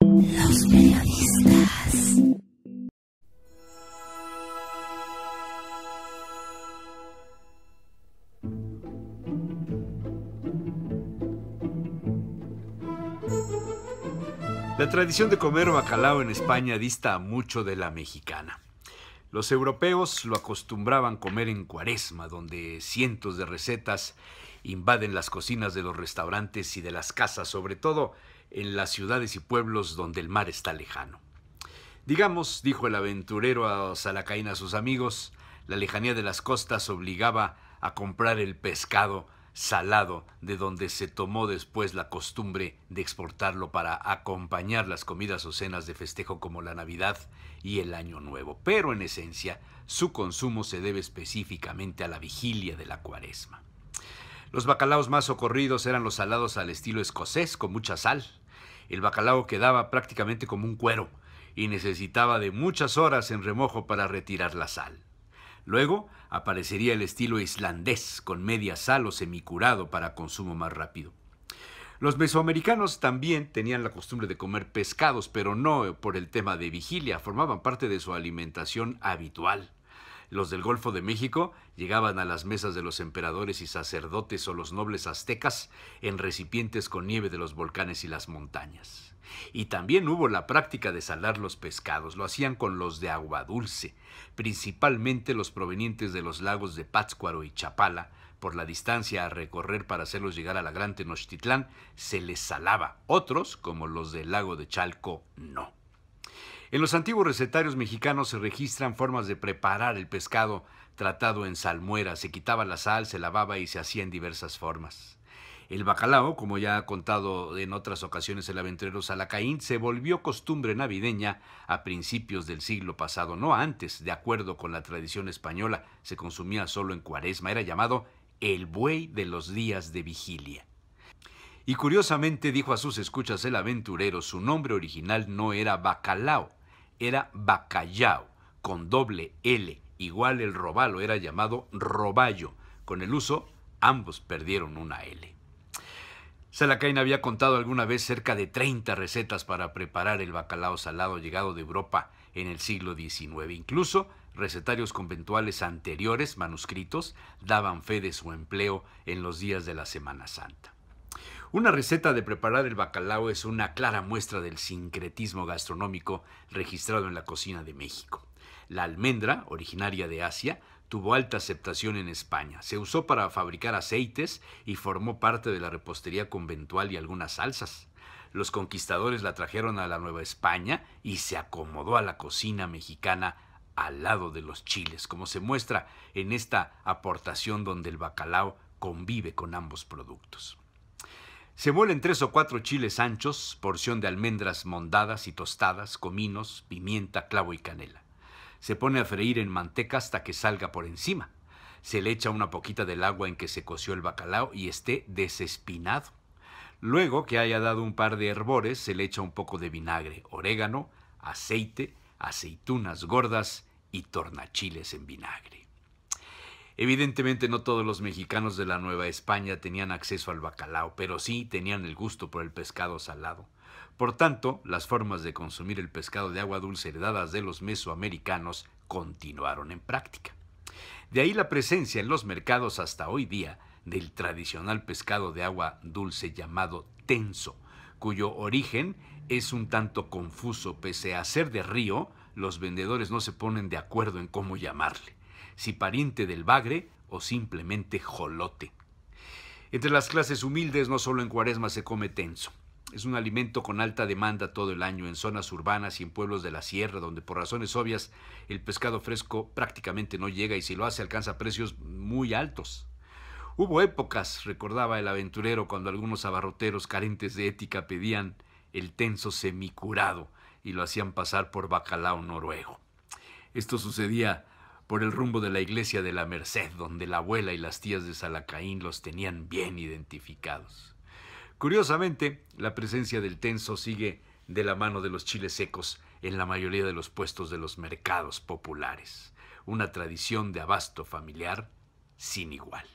Los periodistas. La tradición de comer bacalao en España dista mucho de la mexicana. Los europeos lo acostumbraban comer en cuaresma, donde cientos de recetas invaden las cocinas de los restaurantes y de las casas, sobre todo en las ciudades y pueblos donde el mar está lejano. Digamos, dijo el aventurero a Salacaín a sus amigos, la lejanía de las costas obligaba a comprar el pescado salado de donde se tomó después la costumbre de exportarlo para acompañar las comidas o cenas de festejo como la Navidad y el Año Nuevo. Pero en esencia, su consumo se debe específicamente a la vigilia de la cuaresma. Los bacalaos más socorridos eran los salados al estilo escocés, con mucha sal. El bacalao quedaba prácticamente como un cuero y necesitaba de muchas horas en remojo para retirar la sal. Luego aparecería el estilo islandés, con media sal o semicurado para consumo más rápido. Los mesoamericanos también tenían la costumbre de comer pescados, pero no por el tema de vigilia, formaban parte de su alimentación habitual los del Golfo de México llegaban a las mesas de los emperadores y sacerdotes o los nobles aztecas en recipientes con nieve de los volcanes y las montañas. Y también hubo la práctica de salar los pescados, lo hacían con los de agua dulce, principalmente los provenientes de los lagos de Pátzcuaro y Chapala, por la distancia a recorrer para hacerlos llegar a la gran Tenochtitlán, se les salaba. Otros, como los del lago de Chalco, no. En los antiguos recetarios mexicanos se registran formas de preparar el pescado tratado en salmuera. Se quitaba la sal, se lavaba y se hacía en diversas formas. El bacalao, como ya ha contado en otras ocasiones el aventurero Salacaín, se volvió costumbre navideña a principios del siglo pasado, no antes, de acuerdo con la tradición española, se consumía solo en cuaresma, era llamado el buey de los días de vigilia. Y curiosamente dijo a sus escuchas el aventurero, su nombre original no era bacalao, era bacallao, con doble L, igual el robalo era llamado roballo. Con el uso, ambos perdieron una L. Salacain había contado alguna vez cerca de 30 recetas para preparar el bacalao salado llegado de Europa en el siglo XIX. Incluso recetarios conventuales anteriores, manuscritos, daban fe de su empleo en los días de la Semana Santa. Una receta de preparar el bacalao es una clara muestra del sincretismo gastronómico registrado en la cocina de México. La almendra, originaria de Asia, tuvo alta aceptación en España. Se usó para fabricar aceites y formó parte de la repostería conventual y algunas salsas. Los conquistadores la trajeron a la Nueva España y se acomodó a la cocina mexicana al lado de los chiles, como se muestra en esta aportación donde el bacalao convive con ambos productos. Se muelen tres o cuatro chiles anchos, porción de almendras mondadas y tostadas, cominos, pimienta, clavo y canela. Se pone a freír en manteca hasta que salga por encima. Se le echa una poquita del agua en que se coció el bacalao y esté desespinado. Luego que haya dado un par de herbores, se le echa un poco de vinagre, orégano, aceite, aceitunas gordas y tornachiles en vinagre. Evidentemente no todos los mexicanos de la Nueva España tenían acceso al bacalao, pero sí tenían el gusto por el pescado salado. Por tanto, las formas de consumir el pescado de agua dulce heredadas de los mesoamericanos continuaron en práctica. De ahí la presencia en los mercados hasta hoy día del tradicional pescado de agua dulce llamado tenso, cuyo origen es un tanto confuso, pese a ser de río, los vendedores no se ponen de acuerdo en cómo llamarle si pariente del bagre o simplemente jolote. Entre las clases humildes no solo en Cuaresma se come tenso. Es un alimento con alta demanda todo el año en zonas urbanas y en pueblos de la sierra, donde por razones obvias el pescado fresco prácticamente no llega y si lo hace alcanza precios muy altos. Hubo épocas, recordaba el aventurero, cuando algunos abarroteros carentes de ética pedían el tenso semicurado y lo hacían pasar por bacalao noruego. Esto sucedía por el rumbo de la iglesia de la Merced, donde la abuela y las tías de Salacaín los tenían bien identificados. Curiosamente, la presencia del tenso sigue de la mano de los chiles secos en la mayoría de los puestos de los mercados populares, una tradición de abasto familiar sin igual.